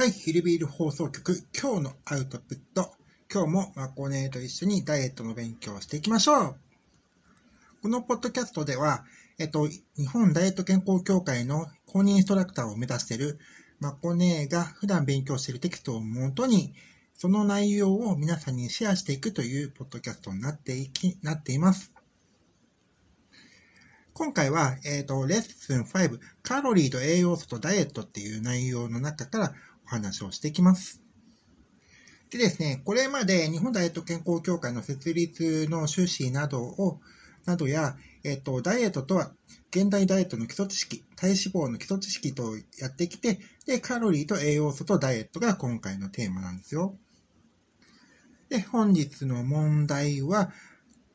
はい、ヒルビール放送局、今日のアウトプット。今日もマコネと一緒にダイエットの勉強をしていきましょう。このポッドキャストでは、えっと、日本ダイエット健康協会の公認インストラクターを目指しているマコネが普段勉強しているテキストをもとに、その内容を皆さんにシェアしていくというポッドキャストになっていき、なっています。今回は、えっ、ー、と、レッスン5、カロリーと栄養素とダイエットっていう内容の中からお話をしていきます。でですね、これまで日本ダイエット健康協会の設立の趣旨などを、などや、えっ、ー、と、ダイエットとは、現代ダイエットの基礎知識、体脂肪の基礎知識とやってきて、で、カロリーと栄養素とダイエットが今回のテーマなんですよ。で、本日の問題は、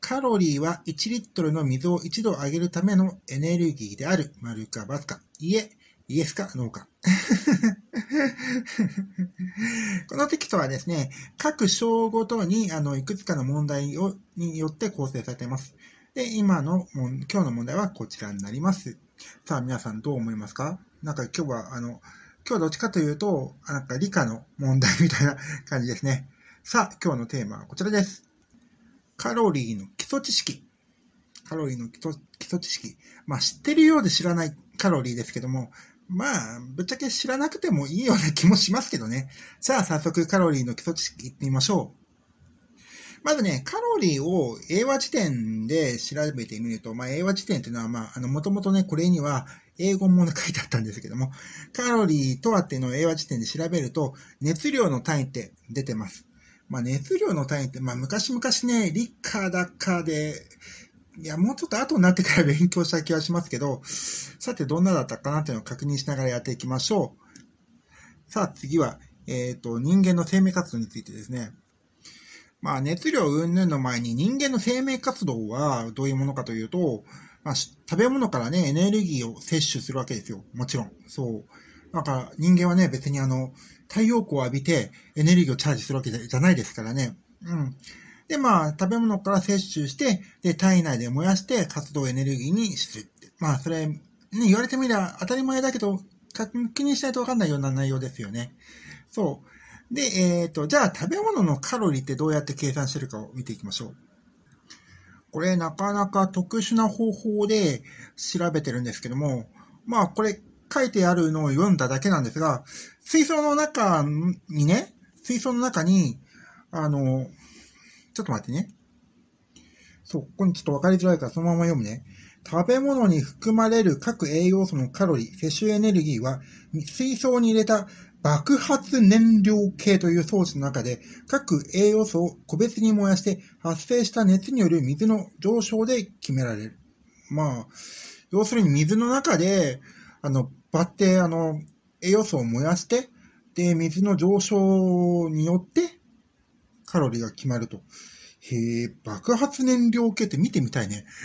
カロリーは1リットルの水を1度上げるためのエネルギーである。丸か×か。いえ、イエスかノーか。このテキストはですね、各章ごとに、あの、いくつかの問題を、によって構成されています。で、今の、今日の問題はこちらになります。さあ、皆さんどう思いますかなんか今日は、あの、今日どっちかというと、なんか理科の問題みたいな感じですね。さあ、今日のテーマはこちらです。カロリーの基礎知識。カロリーの基礎基礎知識。まあ知ってるようで知らないカロリーですけども、まあ、ぶっちゃけ知らなくてもいいような気もしますけどね。さあ早速カロリーの基礎知識いってみましょう。まずね、カロリーを英和辞典で調べてみると、まあ、英和辞典っていうのは、まあ、あの、もともとね、これには英語も書いてあったんですけども、カロリーとはっていうのを英和辞典で調べると、熱量の単位って出てます。まあ、熱量の単位って、まあ、昔々ね、理科だかで、いや、もうちょっと後になってから勉強した気はしますけど、さて、どんなだったかなっていうのを確認しながらやっていきましょう。さあ、次は、えっ、ー、と、人間の生命活動についてですね。まあ、熱量云々の前に人間の生命活動はどういうものかというと、まあ、食べ物からね、エネルギーを摂取するわけですよ。もちろん。そう。だから、人間はね、別にあの、太陽光を浴びてエネルギーをチャージするわけじゃないですからね。うん。で、まあ、食べ物から摂取して、で、体内で燃やして活動エネルギーにする。まあ、それ、ね、言われてみれば当たり前だけど、気にしないとわかんないような内容ですよね。そう。で、えっ、ー、と、じゃあ食べ物のカロリーってどうやって計算してるかを見ていきましょう。これなかなか特殊な方法で調べてるんですけども、まあこれ書いてあるのを読んだだけなんですが、水槽の中にね、水槽の中に、あの、ちょっと待ってね。そう、ここにちょっとわかりづらいからそのまま読むね。食べ物に含まれる各栄養素のカロリー、摂取エネルギーは、水槽に入れた爆発燃料系という装置の中で、各栄養素を個別に燃やして、発生した熱による水の上昇で決められる。まあ、要するに水の中で、あの、場って、あの、栄養素を燃やして、で、水の上昇によって、カロリーが決まると。へえ、爆発燃料系って見てみたいね。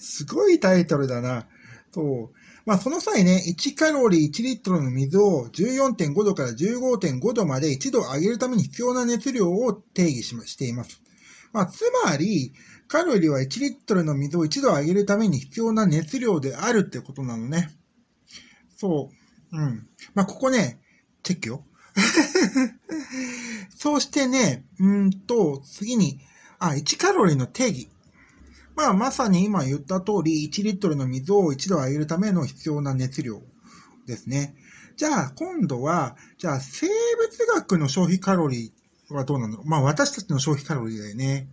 すごいタイトルだな。そう。まあ、その際ね、1カロリー1リットルの水を14.5度から15.5度まで1度上げるために必要な熱量を定義ししています。まあ、つまり、カロリーは1リットルの水を1度上げるために必要な熱量であるってことなのね。そう。うん。まあ、ここね、チェックよ。そうしてね、うんと、次に、あ、1カロリーの定義。まあ、まさに今言った通り、1リットルの水を1度上げるための必要な熱量ですね。じゃあ、今度は、じゃあ、生物学の消費カロリーはどうなのまあ、私たちの消費カロリーだよね。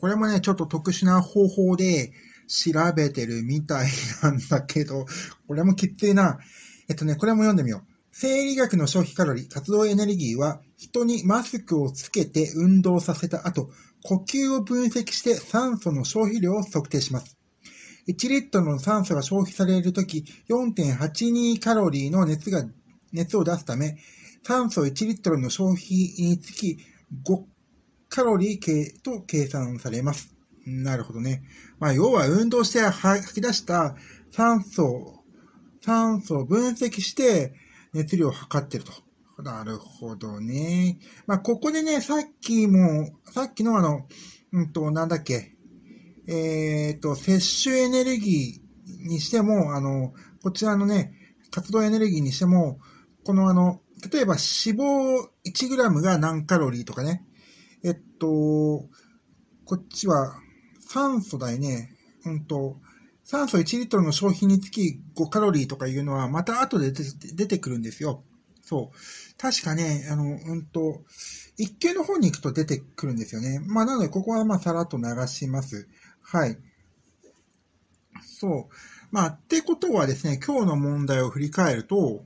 これもね、ちょっと特殊な方法で調べてるみたいなんだけど、これもきついな。えっとね、これも読んでみよう。生理学の消費カロリー、活動エネルギーは、人にマスクをつけて運動させた後、呼吸を分析して酸素の消費量を測定します。1リットルの酸素が消費されるとき、4.82カロリーの熱が、熱を出すため、酸素1リットルの消費につきカロリーと計算されます。なるほどね。まあ、要は運動して吐き出した酸素、酸素を分析して熱量を測ってると。なるほどね。まあ、ここでね、さっきも、さっきのあの、うんと、なんだっけ、えっ、ー、と、摂取エネルギーにしても、あの、こちらのね、活動エネルギーにしても、このあの、例えば脂肪 1g が何カロリーとかね、えっと、こっちは酸素だよね。うんと、酸素1リットルの消費につき5カロリーとかいうのはまた後で出てくるんですよ。そう。確かね、あの、うんと、一級の方に行くと出てくるんですよね。まあ、なので、ここはまあ、さらっと流します。はい。そう。まあ、ってことはですね、今日の問題を振り返ると、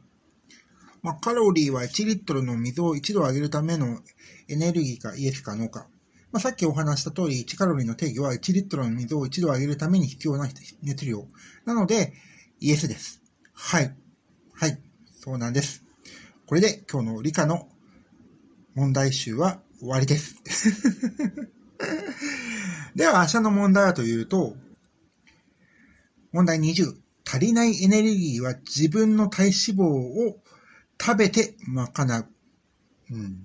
まあ、カロリーは1リットルの水を1度上げるためのエネルギーかイエスかノーか。まあ、さっきお話した通り、1カロリーの定義は1リットルの水を1度上げるために必要な熱量。なので、イエスです。はい。はい。そうなんです。これで今日の理科の問題集は終わりです。では、明日の問題はというと、問題20。足りないエネルギーは自分の体脂肪を食べて賄う。うん。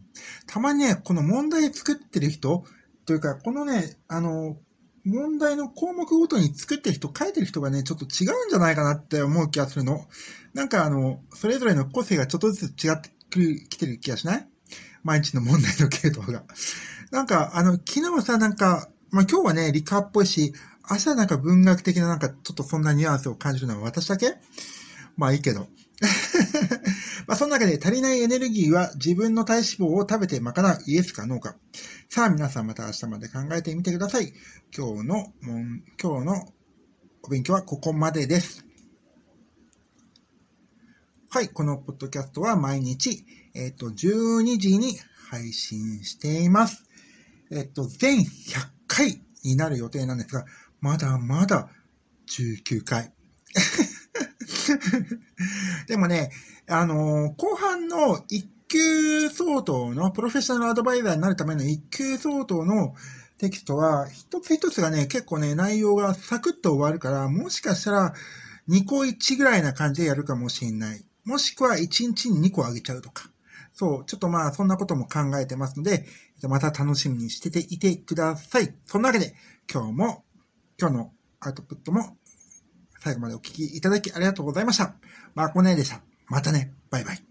たまにね、この問題作ってる人、というか、このね、あの、問題の項目ごとに作ってる人、書いてる人がね、ちょっと違うんじゃないかなって思う気がするの。なんかあの、それぞれの個性がちょっとずつ違ってくる、来てる気がしない毎日の問題の系統が。なんか、あの、昨日さ、なんか、まあ、今日はね、理科っぽいし、明日なんか文学的ななんか、ちょっとそんなニュアンスを感じるのは私だけまあいいけど。まあ、その中で足りないエネルギーは自分の体脂肪を食べて賄うイエスかノーか。さあ皆さんまた明日まで考えてみてください。今日の、今日のお勉強はここまでです。はい、このポッドキャストは毎日、えっ、と、12時に配信しています。えっ、と、全100回になる予定なんですが、まだまだ19回。でもね、あのー、後半の1級相当の、プロフェッショナルアドバイザーになるための1級相当のテキストは、一つ一つがね、結構ね、内容がサクッと終わるから、もしかしたら2個1ぐらいな感じでやるかもしれない。もしくは1日に2個あげちゃうとか。そう、ちょっとまあ、そんなことも考えてますので、また楽しみにしてていてください。そんなわけで、今日も、今日のアウトプットも最後までお聴きいただきありがとうございました。まあ、こねでした。またね。バイバイ。